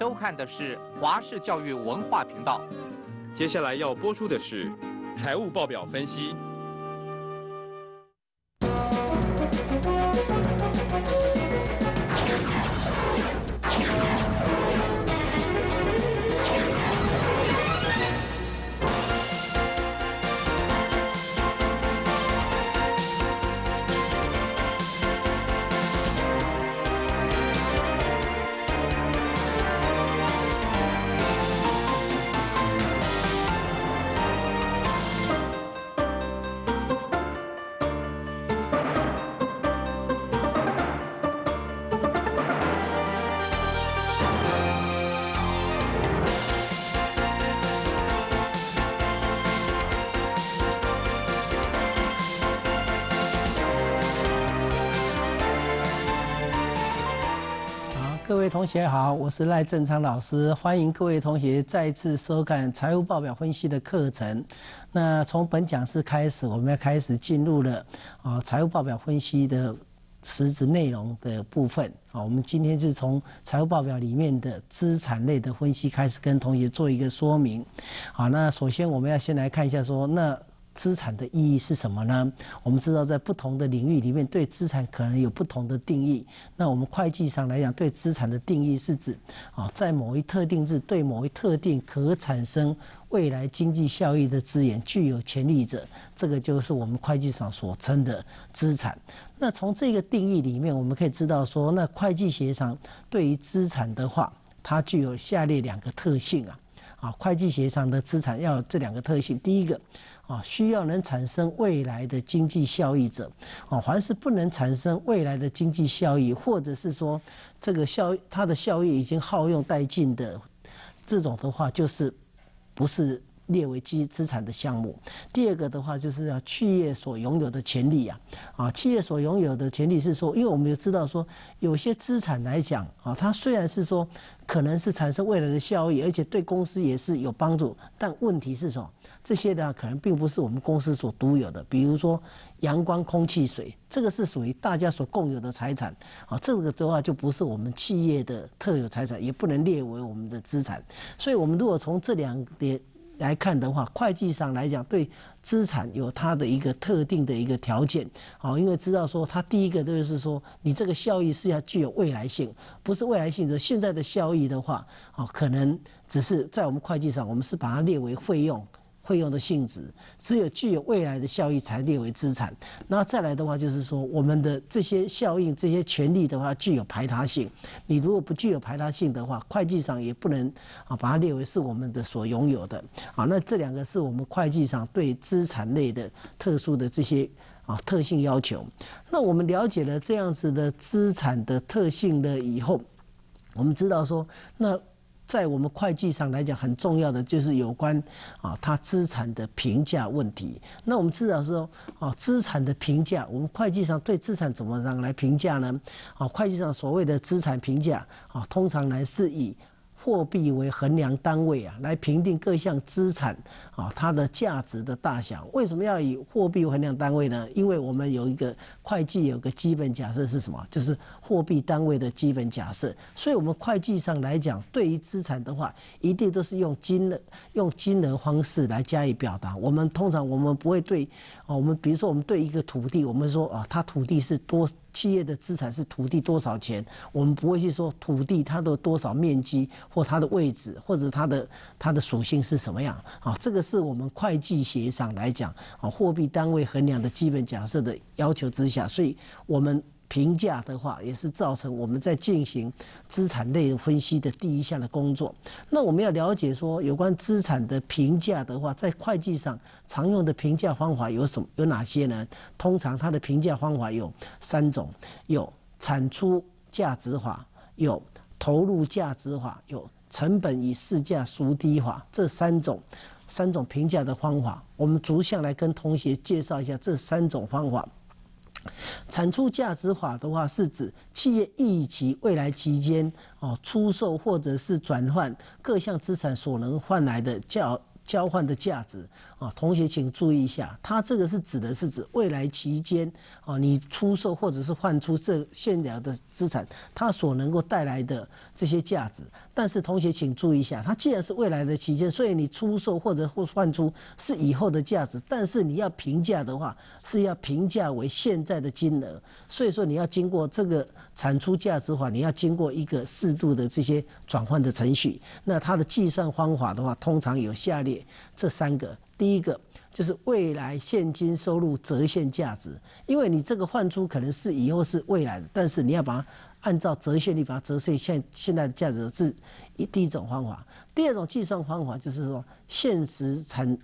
收看的是华视教育文化频道，接下来要播出的是财务报表分析。各位同学好，我是赖正昌老师，欢迎各位同学再次收看财务报表分析的课程。那从本讲师开始，我们要开始进入了啊财务报表分析的实质内容的部分啊。我们今天是从财务报表里面的资产类的分析开始跟同学做一个说明。好，那首先我们要先来看一下说那。资产的意义是什么呢？我们知道，在不同的领域里面，对资产可能有不同的定义。那我们会计上来讲，对资产的定义是指，啊，在某一特定制对某一特定可产生未来经济效益的资源具有潜力者，这个就是我们会计上所称的资产。那从这个定义里面，我们可以知道说，那会计协商对于资产的话，它具有下列两个特性啊，啊，会计协商的资产要这两个特性，第一个。啊，需要能产生未来的经济效益者，啊，凡是不能产生未来的经济效益，或者是说这个效它的效益已经耗用殆尽的，这种的话就是不是列为基资产的项目。第二个的话，就是要企业所拥有的权利啊，啊，企业所拥有的权利是说，因为我们也知道说，有些资产来讲，啊，它虽然是说可能是产生未来的效益，而且对公司也是有帮助，但问题是什么？这些呢，可能并不是我们公司所独有的。比如说，阳光空气水，这个是属于大家所共有的财产啊，这个的话就不是我们企业的特有财产，也不能列为我们的资产。所以，我们如果从这两点来看的话，会计上来讲，对资产有它的一个特定的一个条件好，因为知道说，它第一个就是说，你这个效益是要具有未来性，不是未来性的现在的效益的话，啊，可能只是在我们会计上，我们是把它列为费用。费用的性质，只有具有未来的效益才列为资产。那再来的话，就是说我们的这些效应、这些权利的话，具有排他性。你如果不具有排他性的话，会计上也不能啊把它列为是我们的所拥有的。好，那这两个是我们会计上对资产类的特殊的这些啊特性要求。那我们了解了这样子的资产的特性了以后，我们知道说那。在我们会计上来讲，很重要的就是有关啊，它资产的评价问题。那我们至少说，啊，资产的评价，我们会计上对资产怎么样来评价呢？啊，会计上所谓的资产评价，啊，通常来是以。货币为衡量单位啊，来评定各项资产啊它的价值的大小。为什么要以货币为衡量单位呢？因为我们有一个会计有个基本假设是什么？就是货币单位的基本假设。所以，我们会计上来讲，对于资产的话，一定都是用金额用金额方式来加以表达。我们通常我们不会对啊，我们比如说我们对一个土地，我们说啊，它土地是多。企业的资产是土地多少钱？我们不会去说土地它的多少面积，或它的位置，或者它的它的属性是什么样啊？这个是我们会计协上来讲啊，货币单位衡量的基本假设的要求之下，所以我们。评价的话，也是造成我们在进行资产类分析的第一项的工作。那我们要了解说，有关资产的评价的话，在会计上常用的评价方法有什么？有哪些呢？通常它的评价方法有三种：有产出价值法，有投入价值法，有成本与市价孰低法。这三种三种评价的方法，我们逐项来跟同学介绍一下这三种方法。产出价值法的话，是指企业预期未来期间哦出售或者是转换各项资产所能换来的较。交换的价值啊，同学请注意一下，它这个是指的是指未来期间啊，你出售或者是换出这现有的资产，它所能够带来的这些价值。但是同学请注意一下，它既然是未来的期间，所以你出售或者或换出是以后的价值，但是你要评价的话是要评价为现在的金额，所以说你要经过这个产出价值的话，你要经过一个适度的这些转换的程序。那它的计算方法的话，通常有下列。这三个，第一个就是未来现金收入折现价值，因为你这个换出可能是以后是未来的，但是你要把它按照折现率把它折现现现在的价值，是第一种方法。第二种计算方法就是说现实产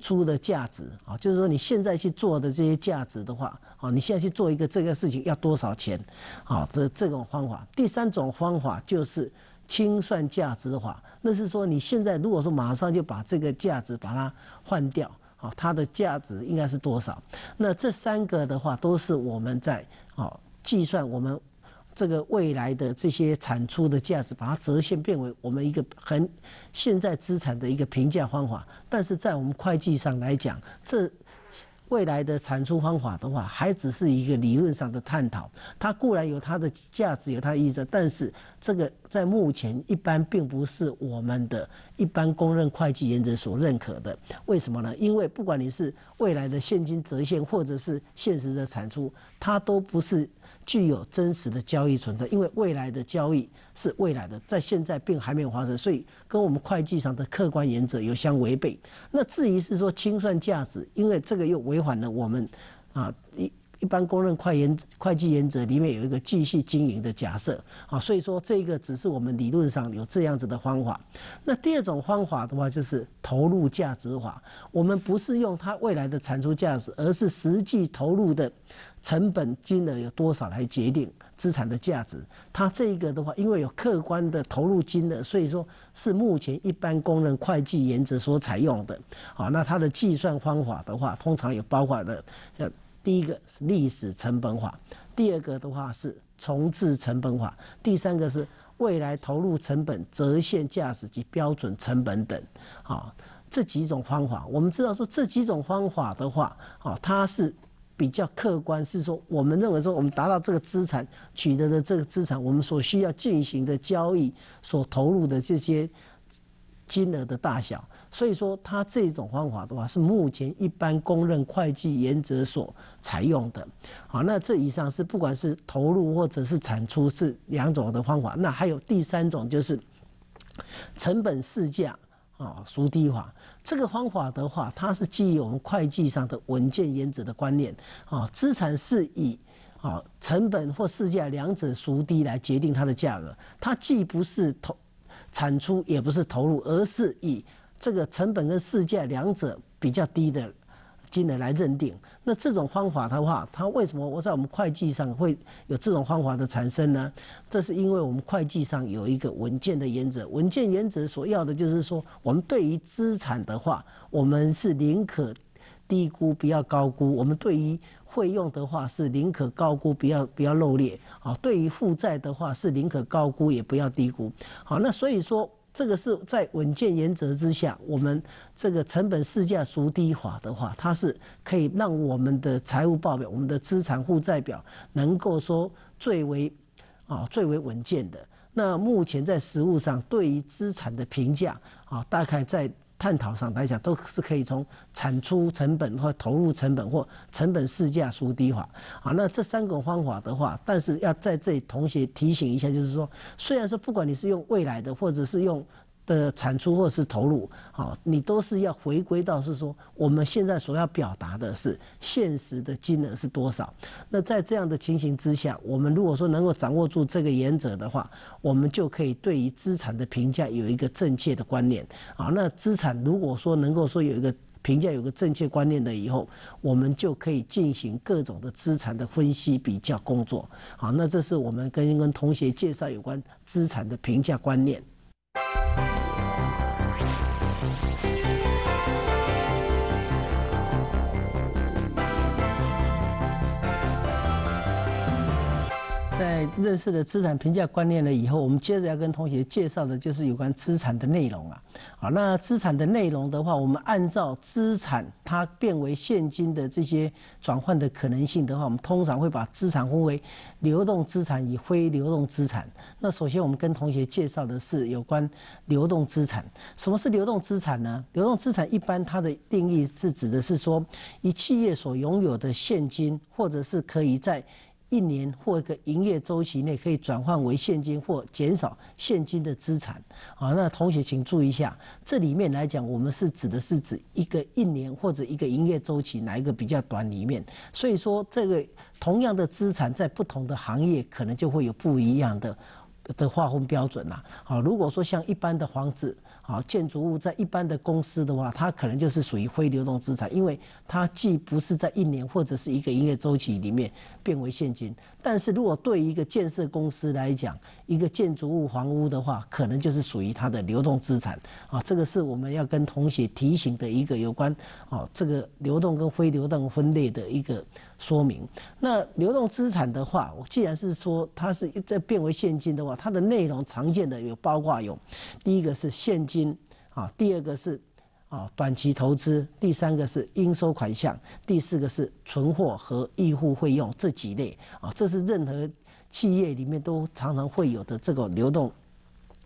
出的价值啊，就是说你现在去做的这些价值的话啊，你现在去做一个这个事情要多少钱啊的这种方法。第三种方法就是。清算价值法，那是说你现在如果说马上就把这个价值把它换掉，好，它的价值应该是多少？那这三个的话都是我们在好计算我们这个未来的这些产出的价值，把它折现变为我们一个很现在资产的一个评价方法。但是在我们会计上来讲，这。未来的产出方法的话，还只是一个理论上的探讨。它固然有它的价值，有它的意义，但是这个在目前一般并不是我们的一般公认会计原则所认可的。为什么呢？因为不管你是未来的现金折现，或者是现实的产出，它都不是。具有真实的交易存在，因为未来的交易是未来的，在现在并还没有发生，所以跟我们会计上的客观原则有相违背。那至于是说清算价值，因为这个又违反了我们，啊一。一般公认原会计原则里面有一个继续经营的假设啊，所以说这个只是我们理论上有这样子的方法。那第二种方法的话，就是投入价值法。我们不是用它未来的产出价值，而是实际投入的成本金额有多少来决定资产的价值。它这一个的话，因为有客观的投入金额，所以说是目前一般公认会计原则所采用的。好，那它的计算方法的话，通常也包括的呃。第一个是历史成本法，第二个的话是重置成本法，第三个是未来投入成本折现价值及标准成本等，啊，这几种方法，我们知道说这几种方法的话，啊，它是比较客观，是说我们认为说我们达到这个资产取得的这个资产，我们所需要进行的交易所投入的这些金额的大小。所以说，它这种方法的话，是目前一般公认会计原则所采用的。好，那这以上是不管是投入或者是产出是两种的方法。那还有第三种就是成本市价啊，孰低法。这个方法的话，它是基于我们会计上的稳健原则的观念啊，资产是以啊成本或市价两者孰低来决定它的价格。它既不是投产出，也不是投入，而是以。这个成本跟市价两者比较低的金额来认定，那这种方法的话，它为什么我在我们会计上会有这种方法的产生呢？这是因为我们会计上有一个稳健的原则，稳健原则所要的就是说，我们对于资产的话，我们是宁可低估，不要高估；我们对于费用的话是宁可高估，不要不要漏裂。啊，对于负债的话是宁可高估，也不要低估。好，那所以说。这个是在稳健原则之下，我们这个成本市价孰低法的话，它是可以让我们的财务报表、我们的资产负债表能够说最为啊最为稳健的。那目前在实物上，对于资产的评价啊，大概在。探讨上来讲，都是可以从产出成本或投入成本或成本市价孰低法。好，那这三种方法的话，但是要在这里同学提醒一下，就是说，虽然说不管你是用未来的，或者是用。的产出或是投入，好，你都是要回归到是说，我们现在所要表达的是现实的金额是多少。那在这样的情形之下，我们如果说能够掌握住这个原则的话，我们就可以对于资产的评价有一个正确的观念。好，那资产如果说能够说有一个评价、有个正确观念的以后，我们就可以进行各种的资产的分析比较工作。好，那这是我们跟跟同学介绍有关资产的评价观念。认识了资产评价观念了以后，我们接着要跟同学介绍的就是有关资产的内容啊。好，那资产的内容的话，我们按照资产它变为现金的这些转换的可能性的话，我们通常会把资产分为流动资产与非流动资产。那首先我们跟同学介绍的是有关流动资产。什么是流动资产呢？流动资产一般它的定义是指的是说，以企业所拥有的现金或者是可以在一年或一个营业周期内可以转换为现金或减少现金的资产，啊，那同学请注意一下，这里面来讲，我们是指的是指一个一年或者一个营业周期哪一个比较短里面，所以说这个同样的资产在不同的行业可能就会有不一样的的划分标准啦。好，如果说像一般的房子。好，建筑物在一般的公司的话，它可能就是属于非流动资产，因为它既不是在一年或者是一个营业周期里面变为现金。但是如果对一个建设公司来讲，一个建筑物房屋的话，可能就是属于它的流动资产。啊，这个是我们要跟同学提醒的一个有关啊这个流动跟非流动分类的一个说明。那流动资产的话，既然是说它是在变为现金的话，它的内容常见的有包括有，第一个是现金。金啊，第二个是啊短期投资，第三个是应收款项，第四个是存货和预付费用这几类啊，这是任何企业里面都常常会有的这个流动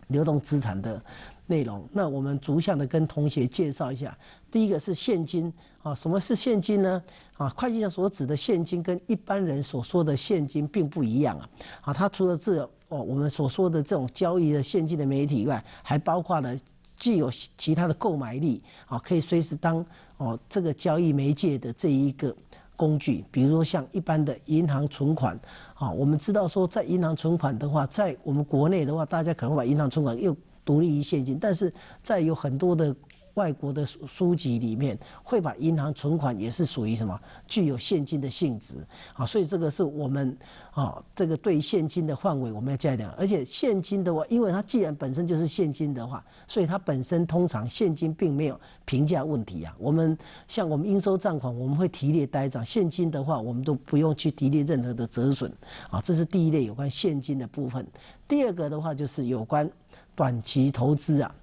流动资产的内容。那我们逐项的跟同学介绍一下，第一个是现金啊，什么是现金呢？啊，会计上所指的现金跟一般人所说的现金并不一样啊。啊，它除了这哦我们所说的这种交易的现金的媒体以外，还包括了。既有其他的购买力，啊，可以随时当哦这个交易媒介的这一个工具，比如说像一般的银行存款，啊，我们知道说在银行存款的话，在我们国内的话，大家可能把银行存款又独立于现金，但是在有很多的。外国的书书籍里面会把银行存款也是属于什么具有现金的性质啊，所以这个是我们啊，这个对现金的范围我们要一点。而且现金的话，因为它既然本身就是现金的话，所以它本身通常现金并没有评价问题啊。我们像我们应收账款，我们会提列呆账，现金的话我们都不用去提列任何的折损啊。这是第一类有关现金的部分。第二个的话就是有关短期投资啊。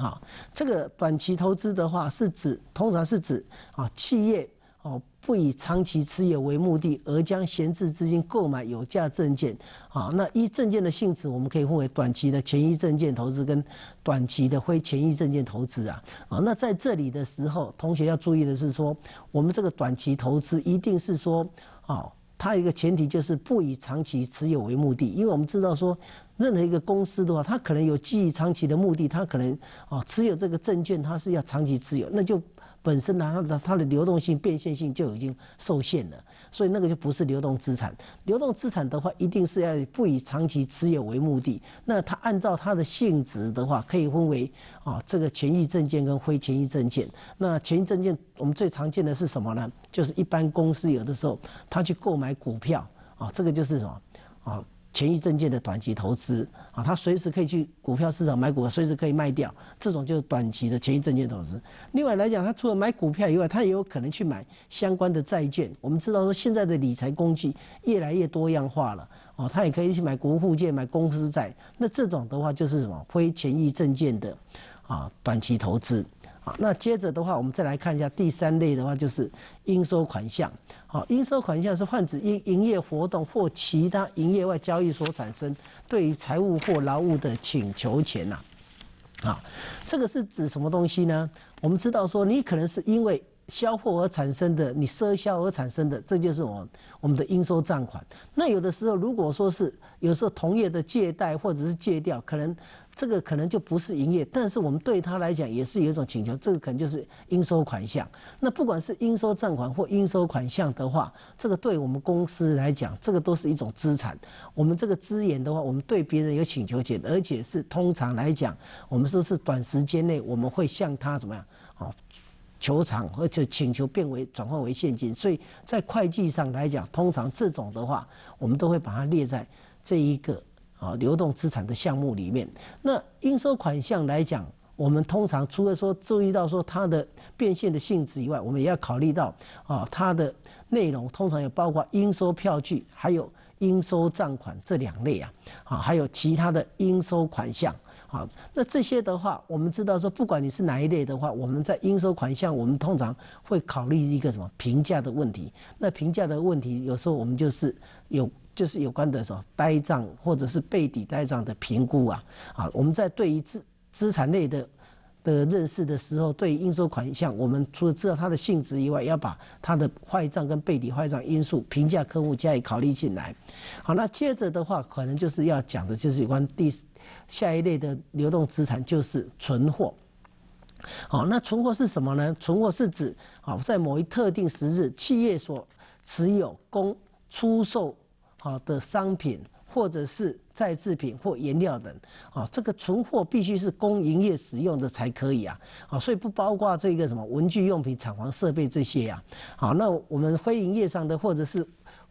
好，这个短期投资的话，是指通常是指啊，企业哦不以长期持有为目的而将闲置资金购买有价证券啊。那一证券的性质，我们可以分为短期的权益证券投资跟短期的非权益证券投资啊。啊，那在这里的时候，同学要注意的是说，我们这个短期投资一定是说，哦，它一个前提就是不以长期持有为目的，因为我们知道说。任何一个公司的话，它可能有基于长期的目的，它可能哦持有这个证券，它是要长期持有，那就本身呢，它的它的流动性、变现性就已经受限了，所以那个就不是流动资产。流动资产的话，一定是要不以长期持有为目的。那它按照它的性质的话，可以分为哦这个权益证券跟非权益证券。那权益证券我们最常见的是什么呢？就是一般公司有的时候它去购买股票，啊，这个就是什么啊？权益证券的短期投资，啊，他随时可以去股票市场买股，随时可以卖掉，这种就是短期的权益证券投资。另外来讲，他除了买股票以外，他也有可能去买相关的债券。我们知道说，现在的理财工具越来越多样化了，哦，他也可以去买国库券、买公司债。那这种的话就是什么非权益证券的，啊，短期投资。那接着的话，我们再来看一下第三类的话，就是应收款项。好，应收款项是泛指因营业活动或其他营业外交易所产生对于财务或劳务的请求权呐。啊，这个是指什么东西呢？我们知道说，你可能是因为销货而产生的，你赊销而产生的，这就是我我们的应收账款。那有的时候，如果说是有时候同业的借贷或者是借调，可能。这个可能就不是营业，但是我们对他来讲也是有一种请求。这个可能就是应收款项。那不管是应收账款或应收款项的话，这个对我们公司来讲，这个都是一种资产。我们这个资源的话，我们对别人有请求权，而且是通常来讲，我们说是短时间内我们会向他怎么样啊？求偿，而且请求变为转换为现金。所以在会计上来讲，通常这种的话，我们都会把它列在这一个。啊，流动资产的项目里面，那应收款项来讲，我们通常除了说注意到说它的变现的性质以外，我们也要考虑到啊，它的内容通常也包括应收票据、还有应收账款这两类啊，啊，还有其他的应收款项啊。那这些的话，我们知道说，不管你是哪一类的话，我们在应收款项，我们通常会考虑一个什么评价的问题。那评价的问题，有时候我们就是有。就是有关的什么呆账或者是背底呆账的评估啊，啊，我们在对于资资产类的的认识的时候，对应收款项，我们除了知道它的性质以外，要把它的坏账跟背底坏账因素评价客户加以考虑进来。好，那接着的话，可能就是要讲的就是有关第下一类的流动资产，就是存货。好，那存货是什么呢？存货是指啊，在某一特定时日，企业所持有供出售。好的商品，或者是再制品或原料等，啊，这个存货必须是供营业使用的才可以啊，啊，所以不包括这个什么文具用品、厂房设备这些呀，啊，那我们非营业上的或者是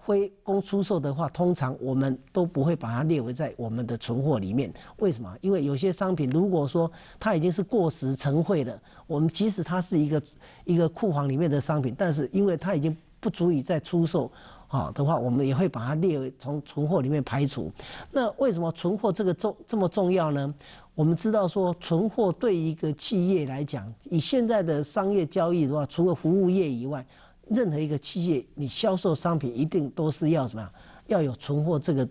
非供出售的话，通常我们都不会把它列为在我们的存货里面。为什么？因为有些商品如果说它已经是过时陈旧的，我们即使它是一个一个库房里面的商品，但是因为它已经不足以再出售。啊，的话我们也会把它列为从存货里面排除。那为什么存货这个重这么重要呢？我们知道说，存货对一个企业来讲，以现在的商业交易的话，除了服务业以外，任何一个企业你销售商品一定都是要什么要有存货这个。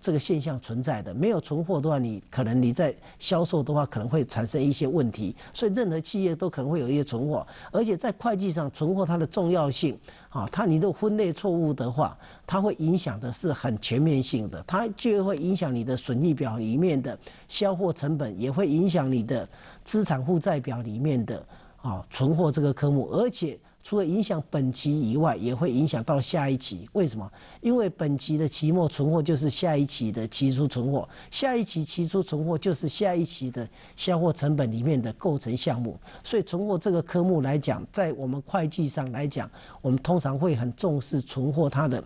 这个现象存在的，没有存货的话，你可能你在销售的话，可能会产生一些问题。所以任何企业都可能会有一些存货，而且在会计上存货它的重要性，啊，它你的分类错误的话，它会影响的是很全面性的，它就会影响你的损益表里面的销货成本，也会影响你的资产负债表里面的啊存货这个科目，而且。除了影响本期以外，也会影响到下一期。为什么？因为本期的期末存货就是下一期的期初存货，下一期期初存货就是下一期的销货成本里面的构成项目。所以存货这个科目来讲，在我们会计上来讲，我们通常会很重视存货它的、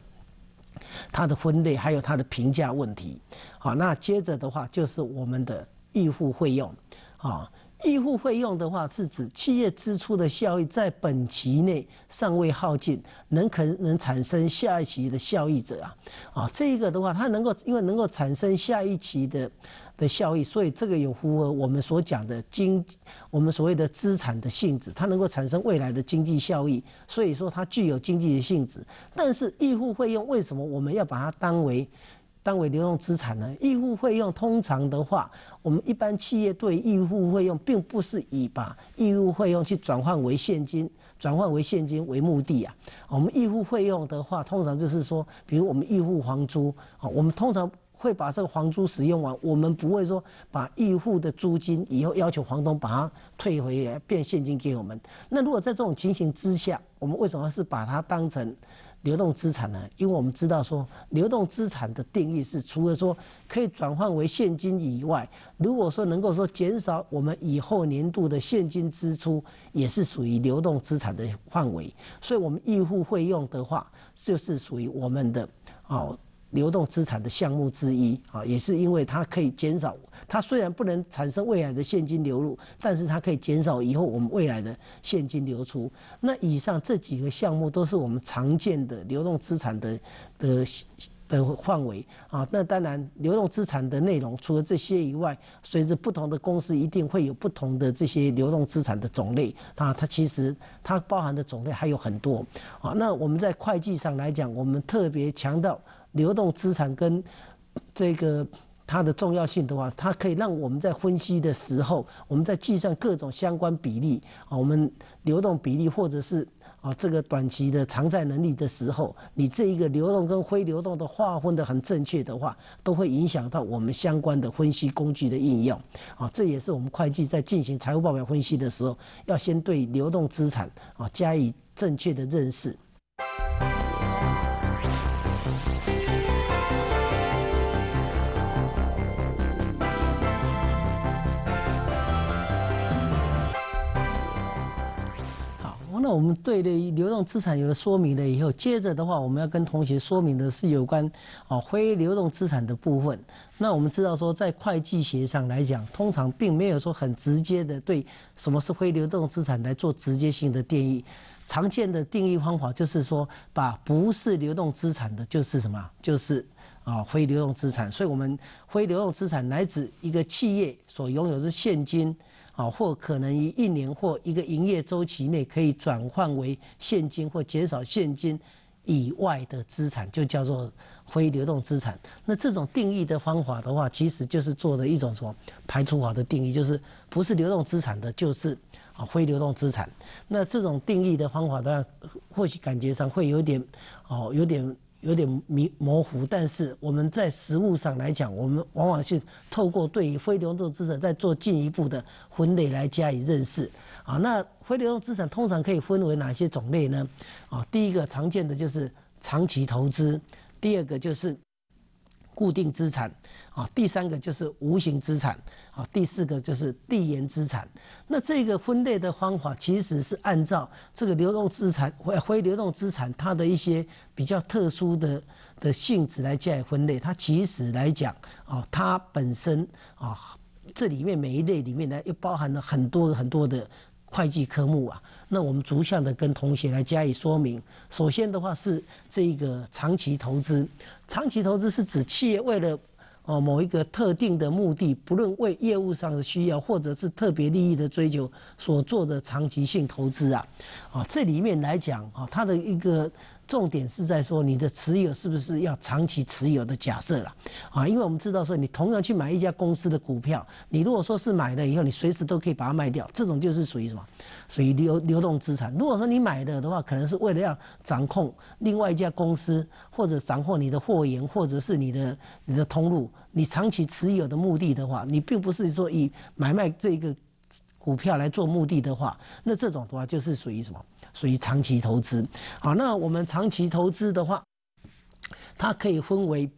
它的分类，还有它的评价问题。好，那接着的话就是我们的预付费用，啊。预付费用的话，是指企业支出的效益在本期内尚未耗尽，能可能产生下一期的效益者啊，啊，这个的话，它能够因为能够产生下一期的的效益，所以这个有符合我们所讲的经，我们所谓的资产的性质，它能够产生未来的经济效益，所以说它具有经济的性质。但是预付费用为什么我们要把它当为？单位流动资产呢？预付费用通常的话，我们一般企业对预付费用，并不是以把预付费用去转换为现金、转换为现金为目的啊。我们预付费用的话，通常就是说，比如我们预付房租，啊，我们通常会把这个房租使用完，我们不会说把预付的租金以后要求房东把它退回来变现金给我们。那如果在这种情形之下，我们为什么是把它当成？流动资产呢？因为我们知道说，流动资产的定义是除了说可以转换为现金以外，如果说能够说减少我们以后年度的现金支出，也是属于流动资产的范围。所以，我们预付费用的话，就是属于我们的哦。流动资产的项目之一啊，也是因为它可以减少。它虽然不能产生未来的现金流入，但是它可以减少以后我们未来的现金流出。那以上这几个项目都是我们常见的流动资产的的的范围啊。那当然，流动资产的内容除了这些以外，随着不同的公司，一定会有不同的这些流动资产的种类啊。它其实它包含的种类还有很多啊。那我们在会计上来讲，我们特别强调。流动资产跟这个它的重要性的话，它可以让我们在分析的时候，我们在计算各种相关比例啊，我们流动比例或者是啊这个短期的偿债能力的时候，你这一个流动跟非流动的划分的很正确的话，都会影响到我们相关的分析工具的应用啊，这也是我们会计在进行财务报表分析的时候，要先对流动资产啊加以正确的认识。我们对的流动资产有了说明了以后，接着的话我们要跟同学说明的是有关啊非流动资产的部分。那我们知道说，在会计学上来讲，通常并没有说很直接的对什么是非流动资产来做直接性的定义。常见的定义方法就是说，把不是流动资产的，就是什么，就是啊非流动资产。所以，我们非流动资产乃指一个企业所拥有的现金。啊，或可能于一年或一个营业周期内可以转换为现金或减少现金以外的资产，就叫做非流动资产。那这种定义的方法的话，其实就是做的一种什么排除法的定义，就是不是流动资产的，就是啊非流动资产。那这种定义的方法的话，或许感觉上会有点哦，有点。有点迷模糊，但是我们在实物上来讲，我们往往是透过对于非流动资产再做进一步的分类来加以认识。啊，那非流动资产通常可以分为哪些种类呢？啊，第一个常见的就是长期投资，第二个就是固定资产。啊，第三个就是无形资产，啊，第四个就是递延资产。那这个分类的方法其实是按照这个流动资产、非流动资产它的一些比较特殊的的性质来加以分类。它其实来讲，啊，它本身，啊，这里面每一类里面呢又包含了很多很多的会计科目啊。那我们逐项的跟同学来加以说明。首先的话是这个长期投资，长期投资是指企业为了哦，某一个特定的目的，不论为业务上的需要，或者是特别利益的追求所做的长期性投资啊，啊，这里面来讲啊，它的一个。重点是在说你的持有是不是要长期持有的假设了啊？因为我们知道说，你同样去买一家公司的股票，你如果说是买了以后，你随时都可以把它卖掉，这种就是属于什么？属于流流动资产。如果说你买的的话，可能是为了要掌控另外一家公司，或者掌控你的货源，或者是你的你的通路。你长期持有的目的的话，你并不是说以买卖这个股票来做目的的话，那这种的话就是属于什么？属于长期投资，好，那我们长期投资的话，它可以分为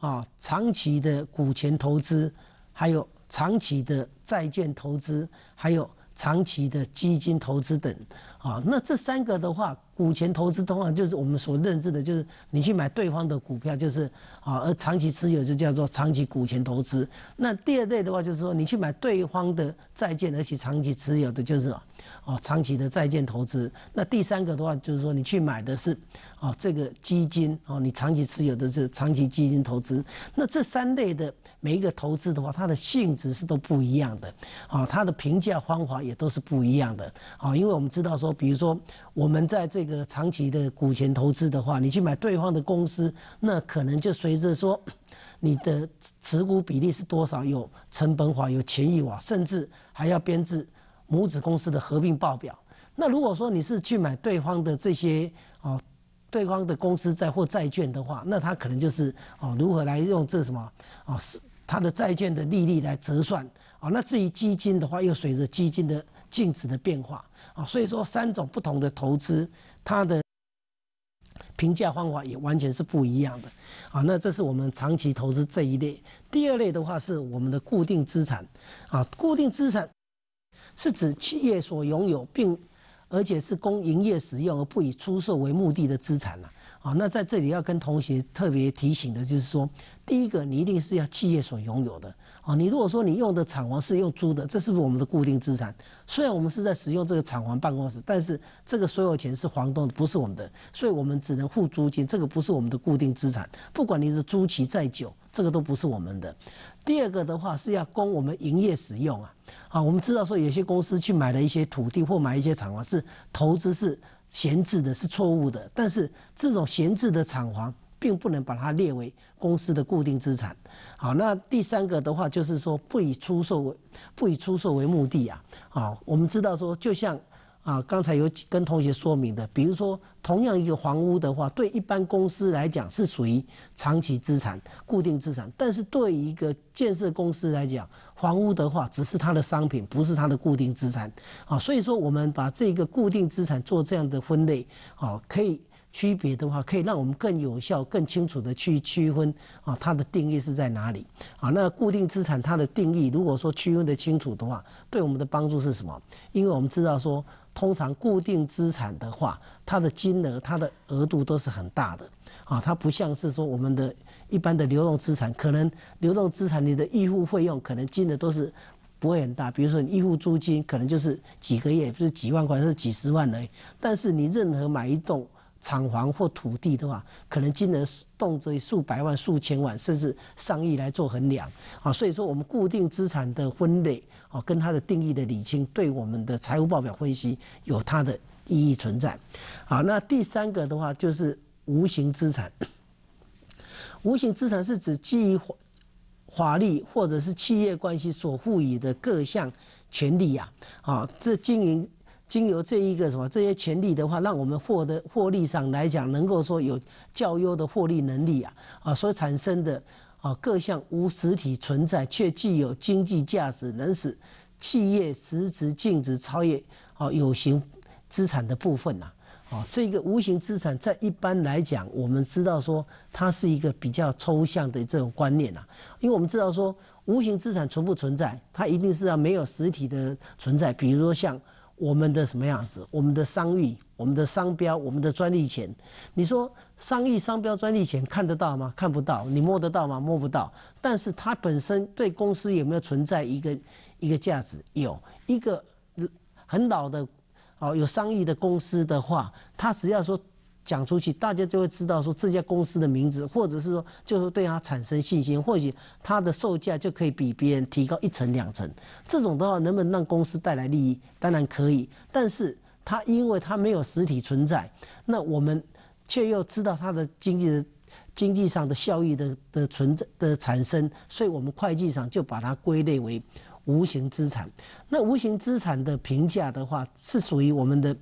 啊长期的股权投资，还有长期的债券投资，还有长期的基金投资等。啊，那这三个的话，股权投资通常就是我们所认知的，就是你去买对方的股票，就是啊，而长期持有就叫做长期股权投资。那第二类的话，就是说你去买对方的债券，而且长期持有的就是。哦，长期的债券投资。那第三个的话，就是说你去买的是哦，这个基金哦，你长期持有的是长期基金投资。那这三类的每一个投资的话，它的性质是都不一样的，啊，它的评价方法也都是不一样的，啊，因为我们知道说，比如说我们在这个长期的股权投资的话，你去买对方的公司，那可能就随着说你的持股比例是多少，有成本法，有权益法，甚至还要编制。母子公司的合并报表。那如果说你是去买对方的这些哦，对方的公司债或债券的话，那他可能就是哦，如何来用这什么哦，是他的债券的利率来折算哦。那至于基金的话，又随着基金的净值的变化啊，所以说三种不同的投资，它的评价方法也完全是不一样的啊。那这是我们长期投资这一类。第二类的话是我们的固定资产啊，固定资产。是指企业所拥有并，而且是供营业使用而不以出售为目的的资产呐、啊，那在这里要跟同学特别提醒的就是说，第一个，你一定是要企业所拥有的。啊，你如果说你用的厂房是用租的，这是不是我们的固定资产？虽然我们是在使用这个厂房办公室，但是这个所有权是房东的，不是我们的，所以我们只能付租金，这个不是我们的固定资产。不管你是租期再久，这个都不是我们的。第二个的话是要供我们营业使用啊，好，我们知道说有些公司去买了一些土地或买一些厂房是投资是闲置的是错误的，但是这种闲置的厂房并不能把它列为公司的固定资产。好，那第三个的话就是说不以出售为不以出售为目的啊，好，我们知道说就像。啊，刚才有跟同学说明的，比如说，同样一个房屋的话，对一般公司来讲是属于长期资产、固定资产，但是对于一个建设公司来讲，房屋的话只是它的商品，不是它的固定资产。啊，所以说我们把这个固定资产做这样的分类，啊，可以区别的话，可以让我们更有效、更清楚的去区分啊它的定义是在哪里。啊，那固定资产它的定义，如果说区分的清楚的话，对我们的帮助是什么？因为我们知道说。通常固定资产的话，它的金额、它的额度都是很大的啊。它不像是说我们的一般的流动资产，可能流动资产你的预付费用可能金额都是不会很大。比如说你预付租金，可能就是几个月，不是几万块，是几十万而已。但是你任何买一栋厂房或土地的话，可能金额动辄数百万、数千万，甚至上亿来做衡量啊。所以说，我们固定资产的分类。哦，跟它的定义的理清，对我们的财务报表分析有它的意义存在。好，那第三个的话就是无形资产。无形资产是指基于法法律或者是企业关系所赋予的各项权利啊。啊，这经营经由这一个什么这些权利的话，让我们获得获利上来讲，能够说有较优的获利能力啊。啊，所产生的。啊，各项无实体存在却具有经济价值，能使企业实质净值超越啊有形资产的部分呐。啊，这个无形资产在一般来讲，我们知道说它是一个比较抽象的这种观念呐。因为我们知道说无形资产存不存在，它一定是要没有实体的存在，比如说像。我们的什么样子？我们的商誉、我们的商标、我们的专利权，你说商誉、商标、专利权看得到吗？看不到，你摸得到吗？摸不到。但是它本身对公司有没有存在一个一个价值？有一个很老的哦，有商誉的公司的话，它只要说。讲出去，大家就会知道说这家公司的名字，或者是说，就是对它产生信心，或许它的售价就可以比别人提高一层两层。这种的话，能不能让公司带来利益？当然可以。但是它因为它没有实体存在，那我们却又知道它的经济的、经济上的效益的的存在、的产生，所以我们会计上就把它归类为。无形资产，那无形资产的评价的话，是属于我们的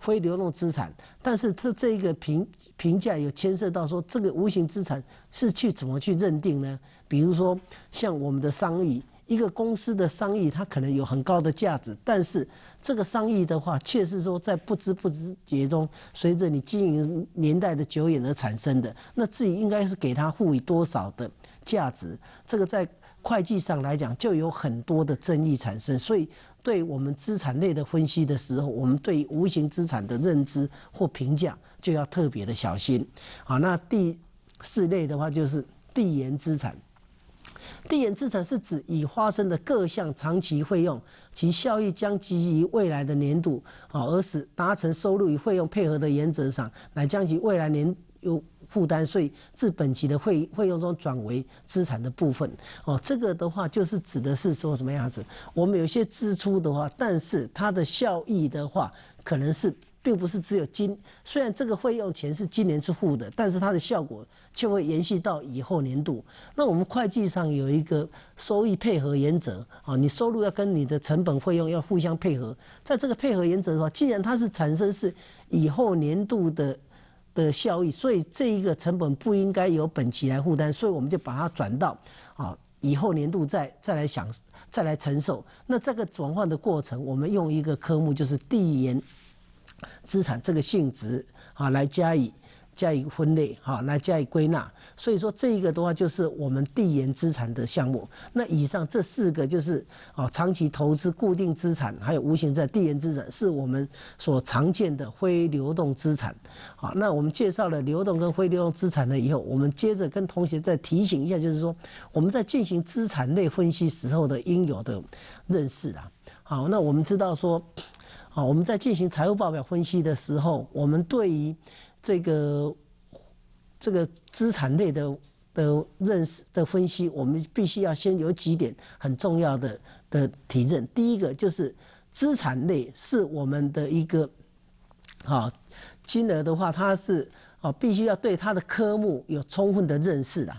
非流动资产。但是，这这一个评评价有牵涉到说，这个无形资产是去怎么去认定呢？比如说，像我们的商誉，一个公司的商誉，它可能有很高的价值，但是这个商誉的话，却是说在不知不觉中，随着你经营年代的久远而产生的。那自己应该是给它赋予多少的价值？这个在。会计上来讲，就有很多的争议产生，所以对我们资产类的分析的时候，我们对无形资产的认知或评价就要特别的小心。好，那第四类的话就是递延资产。递延资产是指已发生的各项长期费用，其效益将基于未来的年度，好，而使达成收入与费用配合的原则上，来将其未来年有。负担税自本期的费费用中转为资产的部分，哦，这个的话就是指的是说什么样子？我们有些支出的话，但是它的效益的话，可能是并不是只有今，虽然这个费用钱是今年支付的，但是它的效果却会延续到以后年度。那我们会计上有一个收益配合原则，啊，你收入要跟你的成本费用要互相配合，在这个配合原则的话，既然它是产生是以后年度的。的效益，所以这一个成本不应该由本期来负担，所以我们就把它转到，啊，以后年度再再来想，再来承受。那这个转换的过程，我们用一个科目就是递延资产这个性质啊来加以。加以分类哈，来加以归纳。所以说，这一个的话就是我们递延资产的项目。那以上这四个就是哦，长期投资、固定资产还有无形在递延资产，是我们所常见的非流动资产。好，那我们介绍了流动跟非流动资产了以后，我们接着跟同学再提醒一下，就是说我们在进行资产类分析时候的应有的认识啊。好，那我们知道说，好我们在进行财务报表分析的时候，我们对于这个这个资产类的的认识的分析，我们必须要先有几点很重要的的提证。第一个就是资产类是我们的一个啊金额的话，它是啊必须要对它的科目有充分的认识的。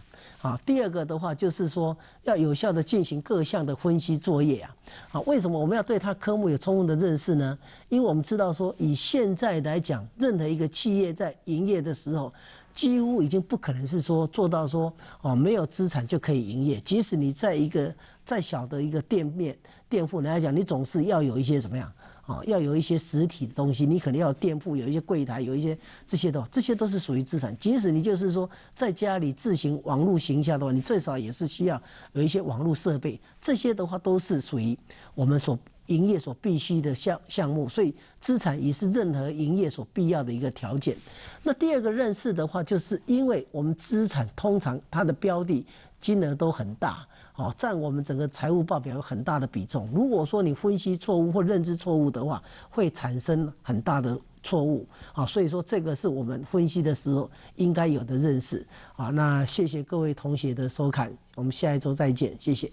啊，第二个的话就是说，要有效的进行各项的分析作业啊。啊，为什么我们要对他科目有充分的认识呢？因为我们知道说，以现在来讲，任何一个企业在营业的时候，几乎已经不可能是说做到说哦没有资产就可以营业。即使你在一个再小的一个店面、店铺来讲，你总是要有一些怎么样？哦，要有一些实体的东西，你可能要店铺，有一些柜台，有一些这些的，这些都是属于资产。即使你就是说在家里自行网络行象的话，你最少也是需要有一些网络设备，这些的话都是属于我们所营业所必须的项项目。所以，资产也是任何营业所必要的一个条件。那第二个认识的话，就是因为我们资产通常它的标的金额都很大。哦，占我们整个财务报表有很大的比重。如果说你分析错误或认知错误的话，会产生很大的错误。啊，所以说这个是我们分析的时候应该有的认识。啊，那谢谢各位同学的收看，我们下一周再见，谢谢。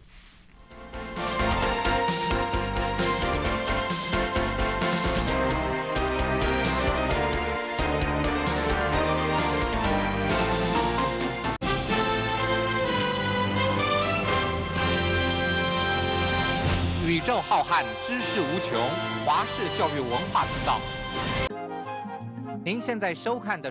浩瀚知识无穷，华氏教育文化频道。您现在收看的是。